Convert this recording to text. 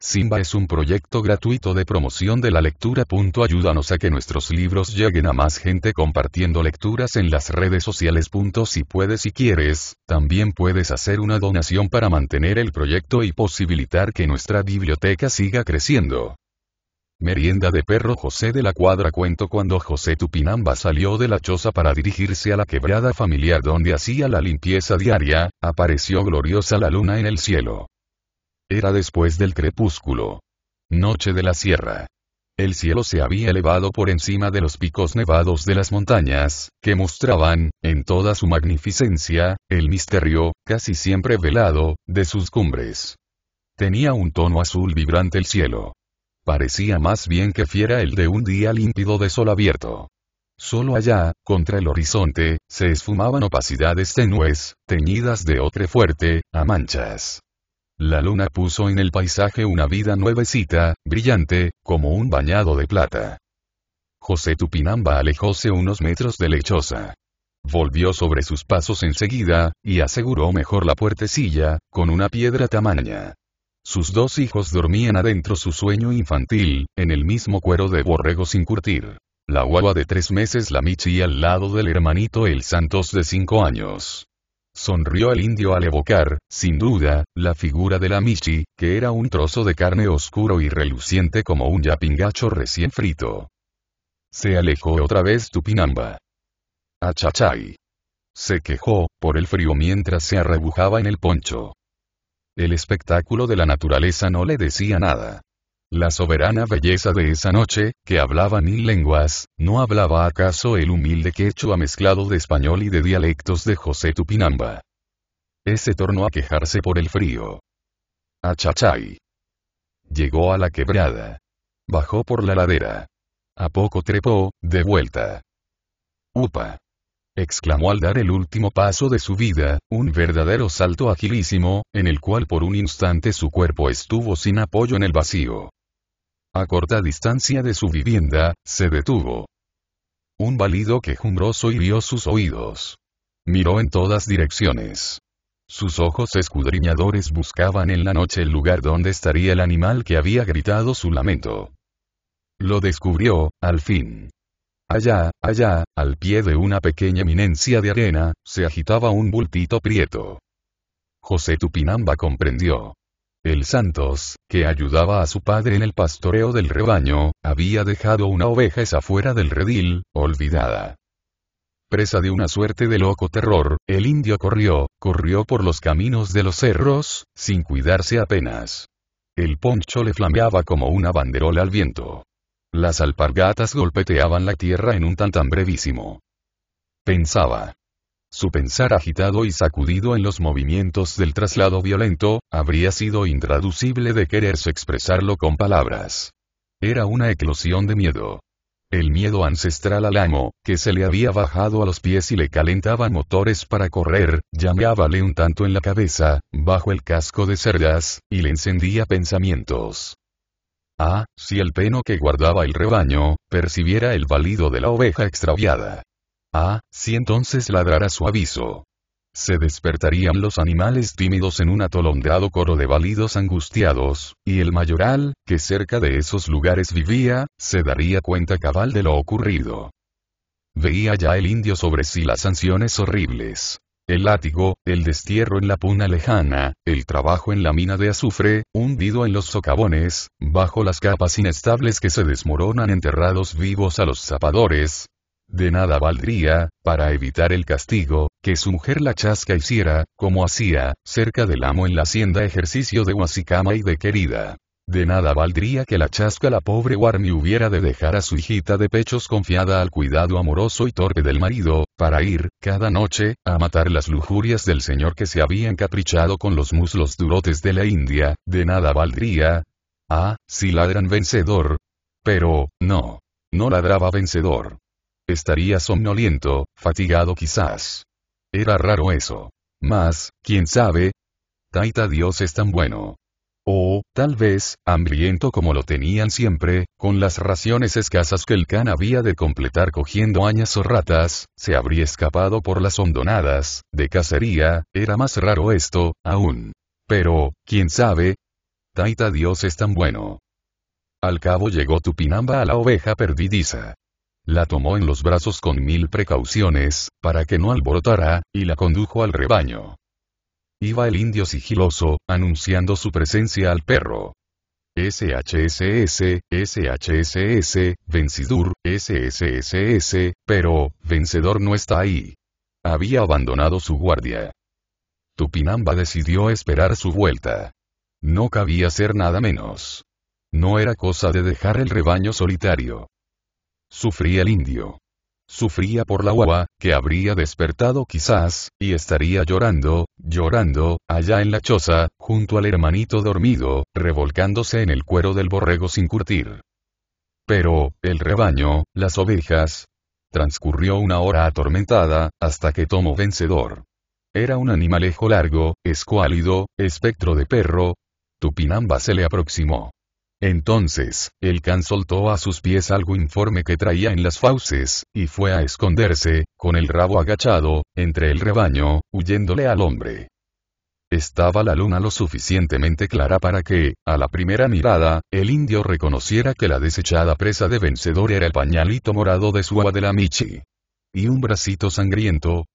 Simba es un proyecto gratuito de promoción de la lectura. Ayúdanos a que nuestros libros lleguen a más gente compartiendo lecturas en las redes sociales. Si puedes y quieres, también puedes hacer una donación para mantener el proyecto y posibilitar que nuestra biblioteca siga creciendo. Merienda de perro José de la Cuadra Cuento cuando José Tupinamba salió de la choza para dirigirse a la quebrada familiar donde hacía la limpieza diaria, apareció gloriosa la luna en el cielo. Era después del crepúsculo. Noche de la sierra. El cielo se había elevado por encima de los picos nevados de las montañas, que mostraban, en toda su magnificencia, el misterio, casi siempre velado, de sus cumbres. Tenía un tono azul vibrante el cielo. Parecía más bien que fiera el de un día límpido de sol abierto. Solo allá, contra el horizonte, se esfumaban opacidades tenues, teñidas de ocre fuerte, a manchas. La luna puso en el paisaje una vida nuevecita, brillante, como un bañado de plata. José Tupinamba alejóse unos metros de lechosa. Volvió sobre sus pasos enseguida, y aseguró mejor la puertecilla, con una piedra tamaña. Sus dos hijos dormían adentro su sueño infantil, en el mismo cuero de borrego sin curtir. La guagua de tres meses la Michi al lado del hermanito el Santos de cinco años sonrió el indio al evocar, sin duda, la figura de la Michi, que era un trozo de carne oscuro y reluciente como un yapingacho recién frito. Se alejó otra vez Tupinamba. Achachay. Se quejó, por el frío mientras se arrebujaba en el poncho. El espectáculo de la naturaleza no le decía nada. La soberana belleza de esa noche, que hablaba mil lenguas, ¿no hablaba acaso el humilde quechua mezclado de español y de dialectos de José Tupinamba? Ese tornó a quejarse por el frío. Achachay. Llegó a la quebrada. Bajó por la ladera. A poco trepó, de vuelta. Upa. exclamó al dar el último paso de su vida, un verdadero salto agilísimo, en el cual por un instante su cuerpo estuvo sin apoyo en el vacío. A corta distancia de su vivienda, se detuvo. Un válido quejumbroso hirió sus oídos. Miró en todas direcciones. Sus ojos escudriñadores buscaban en la noche el lugar donde estaría el animal que había gritado su lamento. Lo descubrió, al fin. Allá, allá, al pie de una pequeña eminencia de arena, se agitaba un bultito prieto. José Tupinamba comprendió el Santos, que ayudaba a su padre en el pastoreo del rebaño, había dejado una oveja esa fuera del redil, olvidada. Presa de una suerte de loco terror, el indio corrió, corrió por los caminos de los cerros, sin cuidarse apenas. El poncho le flameaba como una banderola al viento. Las alpargatas golpeteaban la tierra en un tan brevísimo. Pensaba, su pensar agitado y sacudido en los movimientos del traslado violento, habría sido intraducible de quererse expresarlo con palabras. Era una eclosión de miedo. El miedo ancestral al amo, que se le había bajado a los pies y le calentaba motores para correr, llameábale un tanto en la cabeza, bajo el casco de cerdas, y le encendía pensamientos. Ah, si el peno que guardaba el rebaño, percibiera el balido de la oveja extraviada. Ah, si entonces ladrara su aviso. Se despertarían los animales tímidos en un atolondrado coro de balidos angustiados, y el mayoral, que cerca de esos lugares vivía, se daría cuenta cabal de lo ocurrido. Veía ya el indio sobre sí las sanciones horribles. El látigo, el destierro en la puna lejana, el trabajo en la mina de azufre, hundido en los socavones, bajo las capas inestables que se desmoronan enterrados vivos a los zapadores, de nada valdría, para evitar el castigo, que su mujer la chasca hiciera, como hacía, cerca del amo en la hacienda ejercicio de Huasicama y de querida. De nada valdría que la chasca la pobre Warmi hubiera de dejar a su hijita de pechos confiada al cuidado amoroso y torpe del marido, para ir, cada noche, a matar las lujurias del señor que se había encaprichado con los muslos durotes de la India, de nada valdría. Ah, si ladran vencedor. Pero, no. No ladraba vencedor Estaría somnoliento, fatigado quizás. Era raro eso. Mas, quién sabe. Taita Dios es tan bueno. O, tal vez, hambriento como lo tenían siempre, con las raciones escasas que el can había de completar cogiendo añas o ratas, se habría escapado por las hondonadas, de cacería, era más raro esto, aún. Pero, quién sabe. Taita Dios es tan bueno. Al cabo llegó Tupinamba a la oveja perdidiza. La tomó en los brazos con mil precauciones, para que no alborotara, y la condujo al rebaño. Iba el indio sigiloso, anunciando su presencia al perro. SHSS, SHSS, Vencidur, SSSS, pero, vencedor no está ahí. Había abandonado su guardia. Tupinamba decidió esperar su vuelta. No cabía ser nada menos. No era cosa de dejar el rebaño solitario. Sufría el indio. Sufría por la guagua, que habría despertado quizás, y estaría llorando, llorando, allá en la choza, junto al hermanito dormido, revolcándose en el cuero del borrego sin curtir. Pero, el rebaño, las ovejas. Transcurrió una hora atormentada, hasta que tomó vencedor. Era un animalejo largo, escuálido, espectro de perro. Tupinamba se le aproximó. Entonces, el can soltó a sus pies algo informe que traía en las fauces, y fue a esconderse, con el rabo agachado, entre el rebaño, huyéndole al hombre. Estaba la luna lo suficientemente clara para que, a la primera mirada, el indio reconociera que la desechada presa de vencedor era el pañalito morado de su la Michi. Y un bracito sangriento,